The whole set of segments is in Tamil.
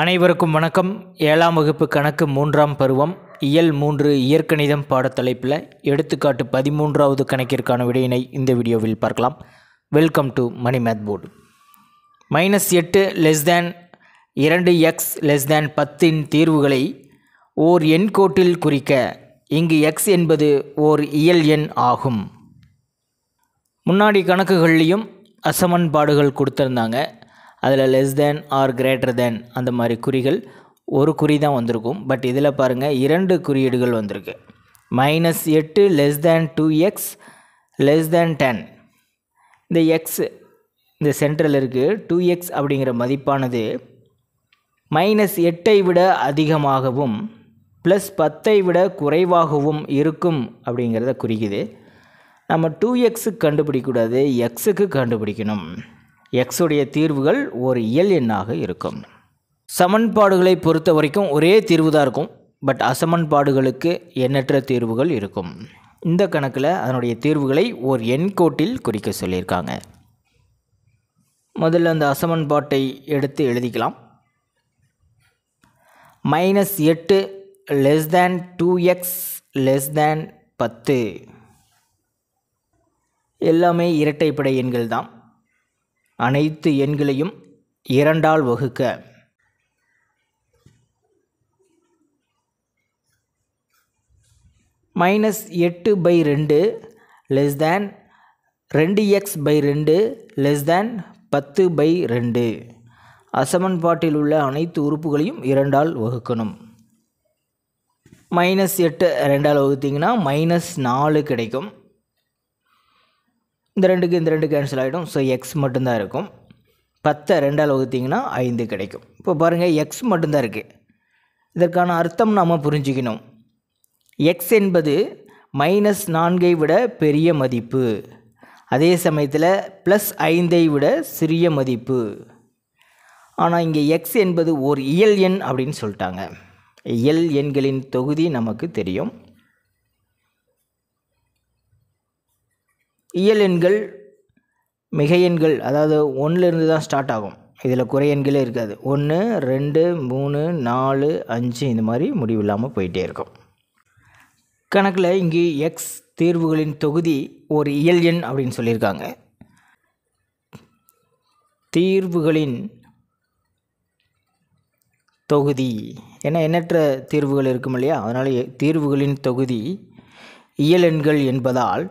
அனைவருக்கும் வணக்கம் ஏழாம் வகுப்பு கணக்கு மூன்றாம் பருவம் இயல் மூன்று இயற்கணிதம் பாடத்தலைப்பில் எடுத்துக்காட்டு பதிமூன்றாவது கணக்கிற்கான விடையினை இந்த வீடியோவில் பார்க்கலாம் welcome to Mani math board minus எட்டு லெஸ் தேன் இரண்டு எக்ஸ் லெஸ் தேன் பத்தின் தீர்வுகளை ஓர் எண் கோட்டில் குறிக்க இங்கு எக்ஸ் என்பது ஓர் இயல் எண் ஆகும் முன்னாடி கணக்குகள்லேயும் அசமன்பாடுகள் கொடுத்துருந்தாங்க அதில் less than or greater than அந்த மாதிரி குறிகள் ஒரு குறி தான் வந்திருக்கும் பட் இதில் பாருங்கள் இரண்டு குறியீடுகள் வந்திருக்கு மைனஸ் எட்டு less than two X less than ten இந்த எக்ஸ் இந்த சென்ட்ரல் இருக்குது டூ எக்ஸ் அப்படிங்கிற மதிப்பானது மைனஸ் எட்டை விட அதிகமாகவும் ப்ளஸ் பத்தை விட குறைவாகவும் இருக்கும் அப்படிங்கிறத குறிக்குது நம்ம டூ எக்ஸுக்கு கண்டுபிடிக்கக்கூடாது எக்ஸுக்கு கண்டுபிடிக்கணும் எக்ஸுடைய தீர்வுகள் ஒரு இயல் எண்ணாக இருக்கும் சமன்பாடுகளை பொறுத்த வரைக்கும் ஒரே தீர்வு தான் இருக்கும் பட் அசமன்பாடுகளுக்கு எண்ணற்ற தீர்வுகள் இருக்கும் இந்த கணக்கில் அதனுடைய தீர்வுகளை ஓர் எண்கோட்டில் குறிக்க சொல்லியிருக்காங்க முதல்ல அந்த அசமன்பாட்டை எடுத்து எழுதிக்கலாம் மைனஸ் எட்டு less than two X less than பத்து எல்லாமே இரட்டைப்படை எண்கள் தான் அனைத்து எண்களையும் இரண்டால் வகுக்க மைனஸ் எட்டு பை ரெண்டு லெஸ் தேன் ரெண்டு எக்ஸ் பை ரெண்டு லெஸ் தேன் பத்து பை ரெண்டு அசமன்பாட்டில் உள்ள அனைத்து உறுப்புகளையும் இரண்டால் வகுக்கணும் மைனஸ் எட்டு ரெண்டால் வகுத்திங்கன்னா மைனஸ் நாலு கிடைக்கும் இந்த ரெண்டுக்கு இந்த ரெண்டு கேன்சல் ஆகிடும் ஸோ எக்ஸ் மட்டும்தான் இருக்கும் பத்தை ரெண்டால் வகுத்திங்கன்னா ஐந்து கிடைக்கும் இப்போ பாருங்கள் எக்ஸ் மட்டும்தான் இருக்குது இதற்கான அர்த்தம் நாம் புரிஞ்சுக்கணும் எக்ஸ் என்பது மைனஸ் நான்கை விட பெரிய மதிப்பு அதே சமயத்தில் ப்ளஸ் ஐந்தை விட சிறிய மதிப்பு ஆனால் இங்கே எக்ஸ் என்பது ஓர் இயல் எண் அப்படின்னு சொல்லிட்டாங்க இயல் எண்களின் தொகுதி நமக்கு தெரியும் இயல் எண்கள் மிகை எண்கள் அதாவது ஒன்றுலேருந்து தான் ஸ்டார்ட் ஆகும் இதில் குறை எண்களே இருக்காது ஒன்று ரெண்டு மூணு நாலு அஞ்சு இந்த மாதிரி முடிவில்லாமல் போயிட்டே இருக்கும் கணக்கில் இங்கே எக்ஸ் தீர்வுகளின் தொகுதி ஒரு இயல் எண் அப்படின்னு சொல்லியிருக்காங்க தீர்வுகளின் தொகுதி ஏன்னா எண்ணற்ற தீர்வுகள் இருக்கும் இல்லையா அதனால் தீர்வுகளின் தொகுதி இயல் எண்கள் என்பதால்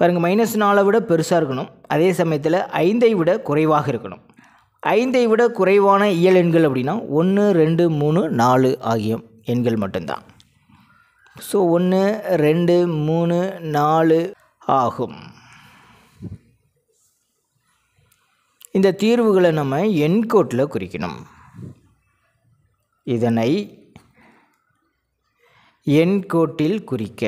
பாருங்கள் மைனஸ் நாலை விட பெருசாக இருக்கணும் அதே சமயத்தில் ஐந்தை விட குறைவாக இருக்கணும் ஐந்தை விட குறைவான இயல் எண்கள் அப்படின்னா ஒன்று ரெண்டு மூணு நாலு ஆகிய எண்கள் மட்டும்தான் ஸோ ஒன்று ரெண்டு மூணு நாலு ஆகும் இந்த தீர்வுகளை நம்ம எண்கோட்டில் குறிக்கணும் இதனை எண்கோட்டில் குறிக்க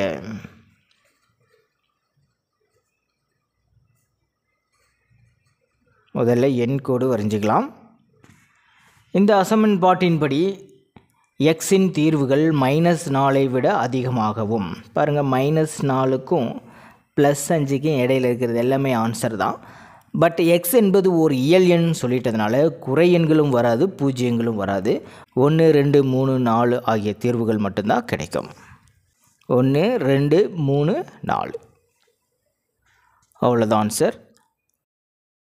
முதல்ல எண் கோடு வரைஞ்சிக்கலாம் இந்த அசமன்பாட்டின்படி எக்ஸின் தீர்வுகள் மைனஸ் நாலை விட அதிகமாகவும் பாருங்கள் மைனஸ் நாலுக்கும் ப்ளஸ் அஞ்சுக்கும் இடையில் இருக்கிறது எல்லாமே ஆன்சர் தான் பட் எக்ஸ் என்பது ஒரு இயல் எண் சொல்லிட்டதுனால குறை எண்களும் வராது பூஜ்ஜியங்களும் வராது ஒன்று ரெண்டு மூணு நாலு ஆகிய தீர்வுகள் மட்டும்தான் கிடைக்கும் ஒன்று ரெண்டு மூணு நாலு அவ்வளோதான் சார்